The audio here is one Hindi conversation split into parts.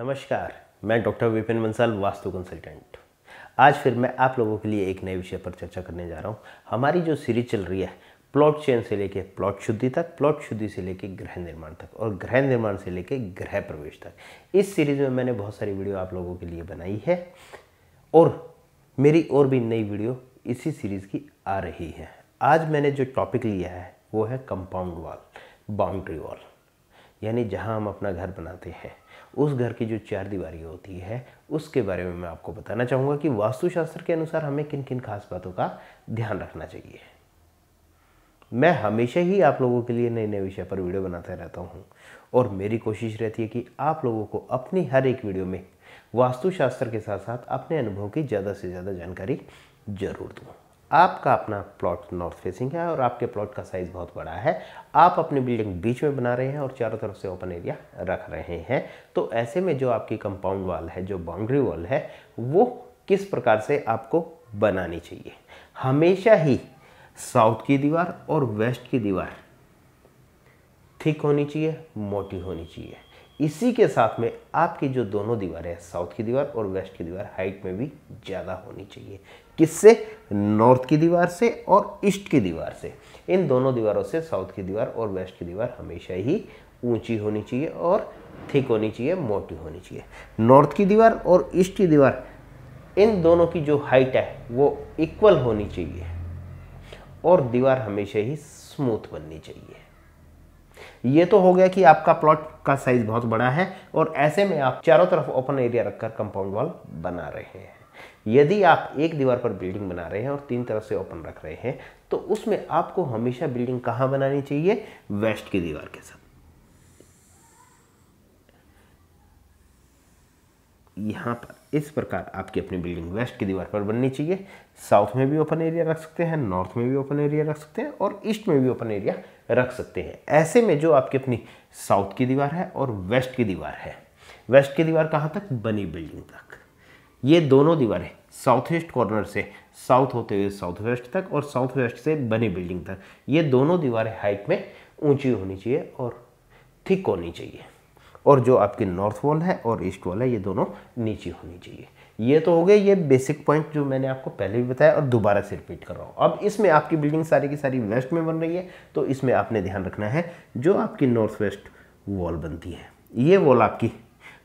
नमस्कार मैं डॉक्टर विपिन बंसल वास्तु कंसल्टेंट आज फिर मैं आप लोगों के लिए एक नए विषय पर चर्चा करने जा रहा हूँ हमारी जो सीरीज चल रही है प्लॉट चयन से लेके प्लॉट शुद्धि तक प्लॉट शुद्धि से लेके गृह निर्माण तक और गृह निर्माण से लेके गृह प्रवेश तक इस सीरीज में मैंने बहुत सारी वीडियो आप लोगों के लिए बनाई है और मेरी और भी नई वीडियो इसी सीरीज़ की आ रही है आज मैंने जो टॉपिक लिया है वो है कंपाउंड वॉल बाउंड्री वॉल यानी जहाँ हम अपना घर बनाते हैं उस घर की जो चार दीवारी होती है उसके बारे में मैं आपको बताना चाहूँगा कि वास्तुशास्त्र के अनुसार हमें किन किन खास बातों का ध्यान रखना चाहिए मैं हमेशा ही आप लोगों के लिए नए नए विषय पर वीडियो बनाते रहता हूँ और मेरी कोशिश रहती है कि आप लोगों को अपनी हर एक वीडियो में वास्तुशास्त्र के साथ साथ अपने अनुभव की ज़्यादा से ज़्यादा जानकारी जरूर दूँ आपका अपना प्लॉट नॉर्थ फेसिंग है और आपके प्लॉट का साइज़ बहुत बड़ा है आप अपनी बिल्डिंग बीच में बना रहे हैं और चारों तरफ से ओपन एरिया रख रहे हैं तो ऐसे में जो आपकी कंपाउंड वॉल है जो बाउंड्री वॉल है वो किस प्रकार से आपको बनानी चाहिए हमेशा ही साउथ की दीवार और वेस्ट की दीवार थिक होनी चाहिए मोटी होनी चाहिए इसी के साथ में आपकी जो दोनों दीवारें हैं साउथ की दीवार और वेस्ट की दीवार हाइट में भी ज़्यादा होनी चाहिए किससे नॉर्थ की दीवार से और ईस्ट की दीवार से इन दोनों दीवारों से साउथ की दीवार और वेस्ट की दीवार हमेशा ही ऊंची होनी चाहिए और थिक होनी चाहिए मोटी होनी चाहिए नॉर्थ की दीवार और ईस्ट की दीवार इन दोनों की जो हाइट है वो इक्वल होनी चाहिए और दीवार हमेशा ही स्मूथ बननी चाहिए ये तो हो गया कि आपका प्लॉट का साइज बहुत बड़ा है और ऐसे में आप चारों तरफ ओपन एरिया रखकर कंपाउंड वॉल बना रहे हैं यदि आप एक दीवार पर बिल्डिंग बना रहे हैं और तीन तरफ से ओपन रख रहे हैं तो उसमें आपको हमेशा बिल्डिंग कहाँ बनानी चाहिए वेस्ट की दीवार के साथ यहाँ पर इस प्रकार आपकी अपनी बिल्डिंग वेस्ट की दीवार पर बननी चाहिए साउथ में भी ओपन एरिया रख सकते हैं नॉर्थ में भी ओपन एरिया रख सकते हैं और ईस्ट में भी ओपन एरिया रख सकते हैं ऐसे में जो आपकी अपनी साउथ की दीवार है और वेस्ट की दीवार है वेस्ट की दीवार कहाँ तक बनी बिल्डिंग तक ये दोनों दीवारें साउथ ईस्ट कॉर्नर से साउथ होते हुए साउथ वेस्ट तक और साउथ वेस्ट से बनी बिल्डिंग तक ये दोनों दीवारें हाइट में ऊंची होनी चाहिए और थिक होनी चाहिए और जो आपकी नॉर्थ वॉल है और ईस्ट वॉल है ये दोनों नीचे होनी चाहिए ये तो हो गए ये बेसिक पॉइंट जो मैंने आपको पहले भी बताया और दोबारा से रिपीट कर रहा हूँ अब इसमें आपकी बिल्डिंग सारी की सारी वेस्ट में बन रही है तो इसमें आपने ध्यान रखना है जो आपकी नॉर्थ वेस्ट वॉल बनती है ये वॉल आपकी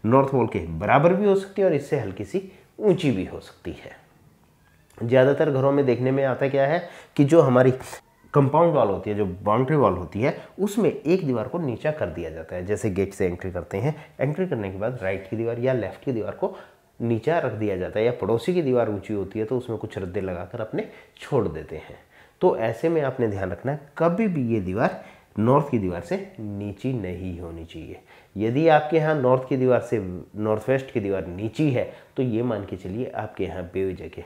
नॉर्थ वॉल के बराबर भी हो सकती है और इससे हल्की सी ऊंची भी हो सकती है ज़्यादातर घरों में देखने में आता क्या है कि जो हमारी कंपाउंड वॉल होती है जो बाउंड्री वॉल होती है उसमें एक दीवार को नीचा कर दिया जाता है जैसे गेट से एंट्री करते हैं एंट्री करने के बाद राइट की दीवार या लेफ्ट की दीवार को नीचा रख दिया जाता है या पड़ोसी की दीवार ऊंची होती है तो उसमें कुछ रद्दे लगाकर अपने छोड़ देते हैं तो ऐसे में आपने ध्यान रखना है कभी भी ये दीवार नॉर्थ की दीवार से नीची नहीं होनी चाहिए यदि आपके यहाँ नॉर्थ की दीवार से नॉर्थ वेस्ट की दीवार नीची है तो ये मान के चलिए आपके यहाँ बेवजह के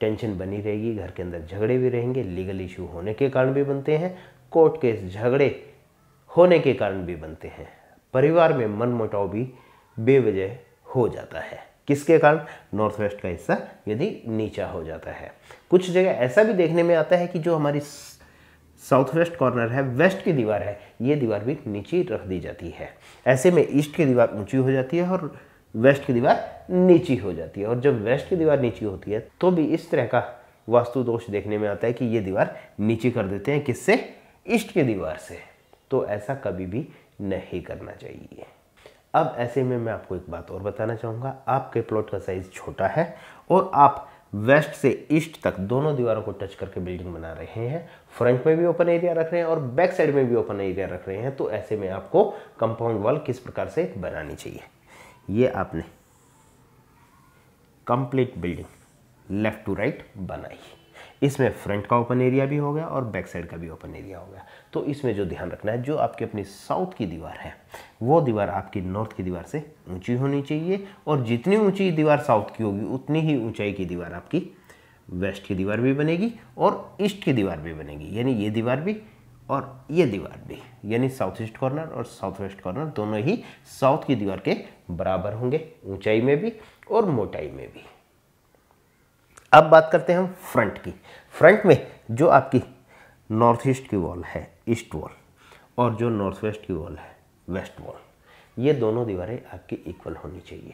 टेंशन बनी रहेगी घर के अंदर झगड़े भी रहेंगे लीगल इशू होने के कारण भी बनते हैं कोर्ट केस झगड़े होने के कारण भी बनते हैं परिवार में मनमुटाव भी बेवजह हो जाता है किसके कारण नॉर्थ वेस्ट का हिस्सा यदि नीचा हो जाता है कुछ जगह ऐसा भी देखने में आता है कि जो हमारी साउथ वेस्ट कॉर्नर है वेस्ट की दीवार है ये दीवार भी नीचे रख दी जाती है ऐसे में ईस्ट की दीवार ऊंची हो जाती है और वेस्ट की दीवार नीची हो जाती है और जब वेस्ट की दीवार नीची होती है तो भी इस तरह का वास्तु दोष देखने में आता है कि ये दीवार नीची कर देते हैं किससे ईस्ट की दीवार से तो ऐसा कभी भी नहीं करना चाहिए अब ऐसे में मैं आपको एक बात और बताना चाहूँगा आपके प्लॉट का साइज़ छोटा है और आप वेस्ट से ईस्ट तक दोनों दीवारों को टच करके बिल्डिंग बना रहे हैं फ्रंट में भी ओपन एरिया रख रहे हैं और बैक साइड में भी ओपन एरिया रख रहे हैं तो ऐसे में आपको कंपाउंड वॉल किस प्रकार से बनानी चाहिए ये आपने complete building left to right बनाई इसमें फ्रंट का ओपन एरिया भी हो गया और बैक साइड का भी ओपन एरिया हो गया तो इसमें जो ध्यान रखना है जो आपकी अपनी साउथ की दीवार है वो दीवार आपकी नॉर्थ की दीवार से ऊंची होनी चाहिए और जितनी ऊंची दीवार साउथ की होगी उतनी ही ऊंचाई की दीवार आपकी वेस्ट की दीवार भी बनेगी और ईस्ट की दीवार भी बनेगी यानी ये दीवार भी और ये दीवार भी यानी साउथ ईस्ट कॉर्नर और साउथ वेस्ट कॉर्नर दोनों ही साउथ की दीवार के बराबर होंगे ऊंचाई में भी और मोटाई में भी अब बात करते हैं हम फ्रंट की फ्रंट में जो आपकी नॉर्थ ईस्ट की वॉल है ईस्ट वॉल और जो नॉर्थ वेस्ट की वॉल है वेस्ट वॉल ये दोनों दीवारें आपकी इक्वल होनी चाहिए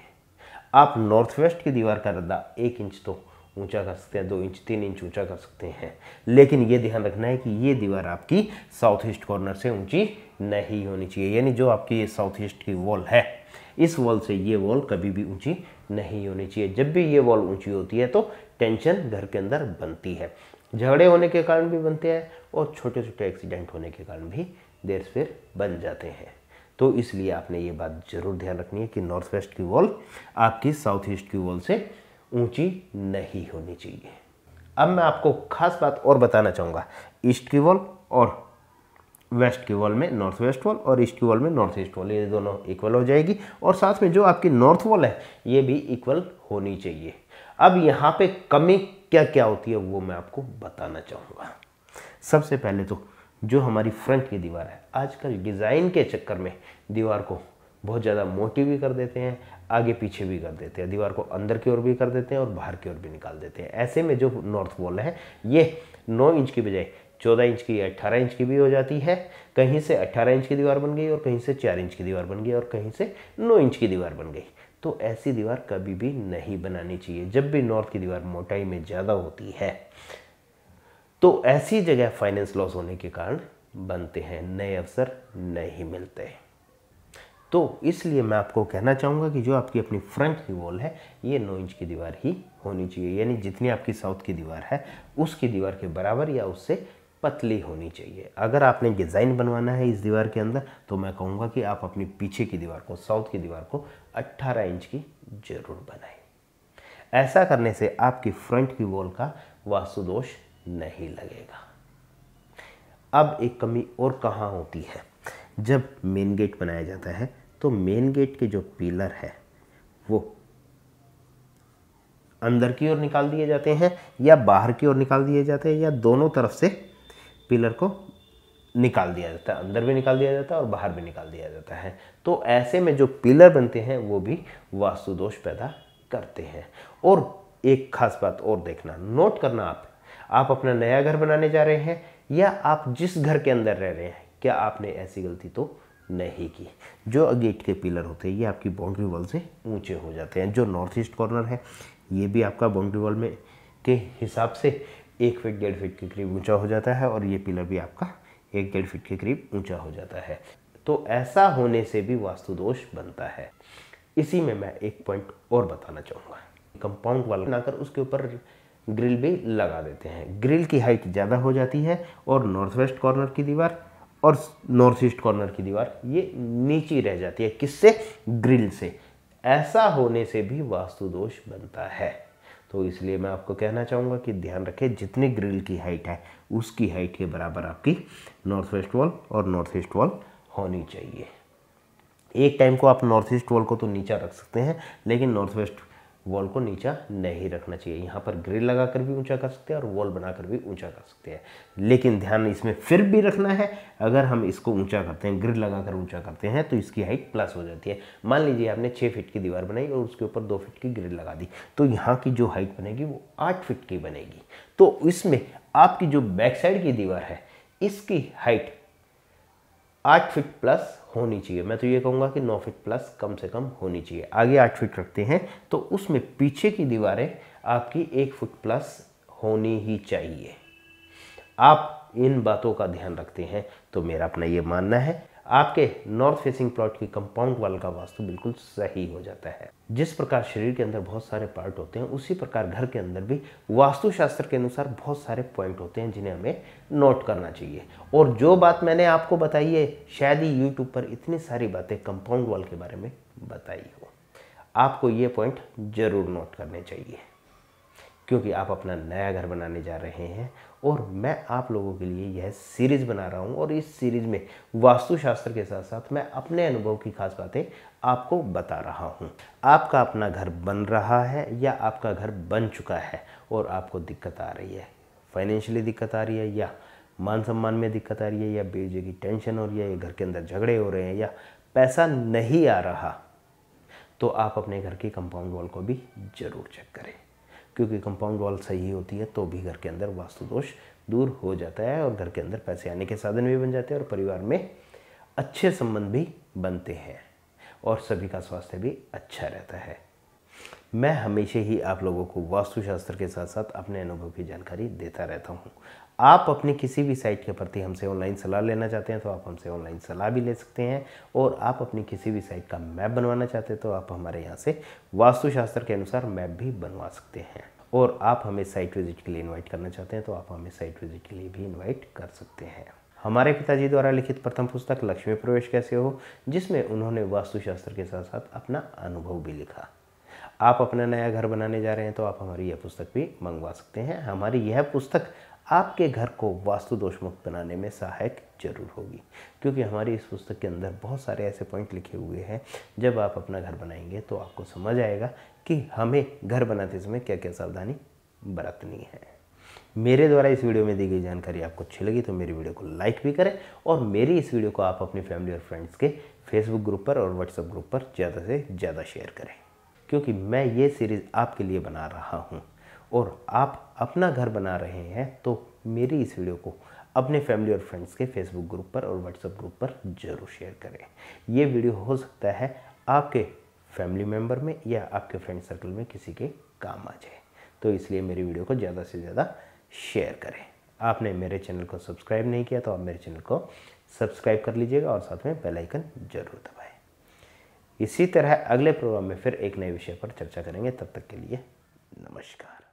आप नॉर्थ वेस्ट की दीवार का रद्दा एक इंच तो ऊंचा कर सकते हैं दो इंच तीन इंच ऊंचा कर सकते हैं लेकिन ये ध्यान रखना है कि ये दीवार आपकी साउथ ईस्ट कॉर्नर से ऊंची नहीं होनी चाहिए यानी जो आपकी ये साउथ ईस्ट की वॉल है इस वॉल से ये वॉल कभी भी ऊंची नहीं होनी चाहिए जब भी ये वॉल ऊंची होती है तो टेंशन घर के अंदर बनती है झगड़े होने के कारण भी बनते हैं और छोटे छोटे एक्सीडेंट होने के कारण भी देर फिर बन जाते हैं तो इसलिए आपने ये बात जरूर ध्यान रखनी है कि नॉर्थ वेस्ट की वॉल आपकी साउथ ईस्ट की वॉल से ऊंची नहीं होनी चाहिए अब मैं आपको खास बात और बताना चाहूँगा ईस्ट की वॉल और वेस्ट की वॉल में नॉर्थ वेस्ट वॉल और ईस्ट की वॉल में नॉर्थ ईस्ट वॉल ये दोनों इक्वल हो जाएगी और साथ में जो आपकी नॉर्थ वॉल है ये भी इक्वल होनी चाहिए अब यहाँ पे कमी क्या क्या होती है वो मैं आपको बताना चाहूँगा सबसे पहले तो जो हमारी फ्रंट की दीवार है आजकल डिज़ाइन के चक्कर में दीवार को बहुत ज़्यादा मोटी भी कर देते हैं आगे पीछे भी कर देते हैं दीवार को अंदर की ओर भी कर देते हैं और बाहर की ओर भी निकाल देते हैं ऐसे में जो नॉर्थ वॉल है ये नौ इंच की बजाय चौदह इंच की या अट्ठारह इंच की भी हो जाती है कहीं से अट्ठारह इंच की दीवार बन गई और कहीं से चार इंच की दीवार बन गई और कहीं से नौ इंच की दीवार बन गई तो ऐसी दीवार कभी भी नहीं बनानी चाहिए जब भी नॉर्थ की दीवार मोटाई में ज़्यादा होती है तो ऐसी जगह फाइनेंस लॉस होने के कारण बनते हैं नए अवसर नहीं मिलते तो इसलिए मैं आपको कहना चाहूँगा कि जो आपकी अपनी फ्रंट की वॉल है ये नौ इंच की दीवार ही होनी चाहिए यानी जितनी आपकी साउथ की दीवार है उसकी दीवार के बराबर या उससे पतली होनी चाहिए अगर आपने डिज़ाइन बनवाना है इस दीवार के अंदर तो मैं कहूँगा कि आप अपनी पीछे की दीवार को साउथ की दीवार को 18 इंच की ज़रूर बनाएं ऐसा करने से आपकी फ्रंट की वॉल का वास्तुदोष नहीं लगेगा अब एक कमी और कहाँ होती है जब मेन गेट बनाया जाता है तो मेन गेट के जो पिलर है वो अंदर की ओर निकाल दिए जाते हैं या बाहर की ओर निकाल दिए जाते हैं या दोनों तरफ से पिलर को निकाल दिया जाता है अंदर भी निकाल दिया जाता है और बाहर भी निकाल दिया जाता है तो ऐसे में जो पिलर बनते हैं वो भी वास्तुदोष पैदा करते हैं और एक खास बात और देखना नोट करना आप आप अपना नया घर बनाने जा रहे हैं या आप जिस घर के अंदर रह रहे हैं क्या आपने ऐसी गलती तो नहीं की जो गेट के पिलर होते हैं ये आपकी बाउंड्री वॉल से ऊंचे हो जाते हैं जो नॉर्थ ईस्ट कॉर्नर है ये भी आपका बाउंड्री वॉल में के हिसाब से एक फीट डेढ़ फिट के करीब ऊंचा हो जाता है और ये पिलर भी आपका एक डेढ़ फिट के करीब ऊंचा हो जाता है तो ऐसा होने से भी वास्तु दोष बनता है इसी में मैं एक पॉइंट और बताना चाहूँगा कंपाउंड वाल बनाकर उसके ऊपर ग्रिल भी लगा देते हैं ग्रिल की हाइट ज़्यादा हो जाती है और नॉर्थ वेस्ट कॉर्नर की दीवार और नॉर्थ ईस्ट कॉर्नर की दीवार ये नीची रह जाती है किससे ग्रिल से ऐसा होने से भी वास्तु दोष बनता है तो इसलिए मैं आपको कहना चाहूँगा कि ध्यान रखें जितनी ग्रिल की हाइट है उसकी हाइट के बराबर आपकी नॉर्थ वेस्ट वॉल और नॉर्थ ईस्ट वॉल होनी चाहिए एक टाइम को आप नॉर्थ ईस्ट वॉल को तो नीचा रख सकते हैं लेकिन नॉर्थ वेस्ट वॉल को नीचा नहीं रखना चाहिए यहाँ पर ग्रिल लगा कर भी ऊंचा कर सकते हैं और वॉल बनाकर भी ऊंचा कर सकते हैं लेकिन ध्यान इसमें फिर भी रखना है अगर हम इसको ऊंचा करते हैं ग्रिल लगाकर ऊंचा करते हैं तो इसकी हाइट प्लस हो जाती है मान लीजिए आपने छः फिट की दीवार बनाई और उसके ऊपर दो फिट की ग्रिल लगा दी तो यहाँ की जो हाइट बनेगी वो आठ फिट की बनेगी तो इसमें आपकी जो बैक साइड की दीवार है इसकी हाइट आठ फिट प्लस होनी चाहिए मैं तो ये कहूँगा कि नौ फिट प्लस कम से कम होनी चाहिए आगे आठ फिट रखते हैं तो उसमें पीछे की दीवारें आपकी एक फुट प्लस होनी ही चाहिए आप इन बातों का ध्यान रखते हैं तो मेरा अपना ये मानना है आपके नॉर्थ फेसिंग प्लॉट की कंपाउंड वाल का वास्तु बिल्कुल सही हो जाता है जिस प्रकार शरीर के अंदर बहुत सारे पार्ट होते हैं उसी प्रकार घर के अंदर भी वास्तुशास्त्र के अनुसार बहुत सारे पॉइंट होते हैं जिन्हें हमें नोट करना चाहिए और जो बात मैंने आपको बताई है शायद ही यूट्यूब पर इतनी सारी बातें कंपाउंड वाल के बारे में बताई हो आपको ये पॉइंट ज़रूर नोट करने चाहिए क्योंकि आप अपना नया घर बनाने जा रहे हैं और मैं आप लोगों के लिए यह सीरीज़ बना रहा हूं और इस सीरीज़ में वास्तुशास्त्र के साथ साथ मैं अपने अनुभव की खास बातें आपको बता रहा हूं आपका अपना घर बन रहा है या आपका घर बन चुका है और आपको दिक्कत आ रही है फाइनेंशियली दिक्कत आ रही है या मान सम्मान में दिक्कत आ रही है या बेजे की टेंशन हो रही है या घर के अंदर झगड़े हो रहे हैं या पैसा नहीं आ रहा तो आप अपने घर के कंपाउंड वॉल को भी ज़रूर चेक करें क्योंकि कंपाउंड वॉल सही होती है तो भी घर के अंदर वास्तु दोष दूर हो जाता है और घर के अंदर पैसे आने के साधन भी बन जाते हैं और परिवार में अच्छे संबंध भी बनते हैं और सभी का स्वास्थ्य भी अच्छा रहता है मैं हमेशा ही आप लोगों को वास्तुशास्त्र के साथ साथ अपने अनुभव की जानकारी देता रहता हूँ आप अपने किसी भी साइट के प्रति हमसे ऑनलाइन सलाह लेना चाहते हैं तो आप हमसे ऑनलाइन सलाह भी ले सकते हैं और आप अपनी किसी भी साइट का मैप बनवाना चाहते हैं तो आप हमारे यहाँ से वास्तुशास्त्र के अनुसार मैप भी बनवा सकते हैं और आप हमें साइट विजिट के लिए इनवाइट करना चाहते हैं तो आप हमें साइट विजिट के लिए भी इनवाइट कर सकते हैं हमारे पिताजी द्वारा लिखित प्रथम पुस्तक लक्ष्मी प्रवेश कैसे हो जिसमें उन्होंने वास्तुशास्त्र के साथ साथ अपना अनुभव भी लिखा आप अपना नया घर बनाने जा रहे हैं तो आप हमारी यह पुस्तक भी मंगवा सकते हैं हमारी यह पुस्तक आपके घर को वास्तु दोष मुक्त बनाने में सहायक जरूर होगी क्योंकि हमारी इस पुस्तक के अंदर बहुत सारे ऐसे पॉइंट लिखे हुए हैं जब आप अपना घर बनाएंगे तो आपको समझ आएगा कि हमें घर बनाते समय क्या क्या सावधानी बरतनी है मेरे द्वारा इस वीडियो में दी गई जानकारी आपको अच्छी लगी तो मेरी वीडियो को लाइक भी करें और मेरी इस वीडियो को आप अपनी फैमिली और फ्रेंड्स के फेसबुक ग्रुप पर और व्हाट्सएप ग्रुप पर ज़्यादा से ज़्यादा शेयर करें क्योंकि मैं ये सीरीज़ आपके लिए बना रहा हूँ और आप अपना घर बना रहे हैं तो मेरी इस वीडियो को अपने फैमिली और फ्रेंड्स के फेसबुक ग्रुप पर और व्हाट्सएप ग्रुप पर ज़रूर शेयर करें ये वीडियो हो सकता है आपके फैमिली मेम्बर में या आपके फ्रेंड सर्कल में किसी के काम आ जाए तो इसलिए मेरी वीडियो को ज़्यादा से ज़्यादा शेयर करें आपने मेरे चैनल को सब्सक्राइब नहीं किया तो आप मेरे चैनल को सब्सक्राइब कर लीजिएगा और साथ में बेल आइकन जरूर दबाएं इसी तरह अगले प्रोग्राम में फिर एक नए विषय पर चर्चा करेंगे तब तक के लिए नमस्कार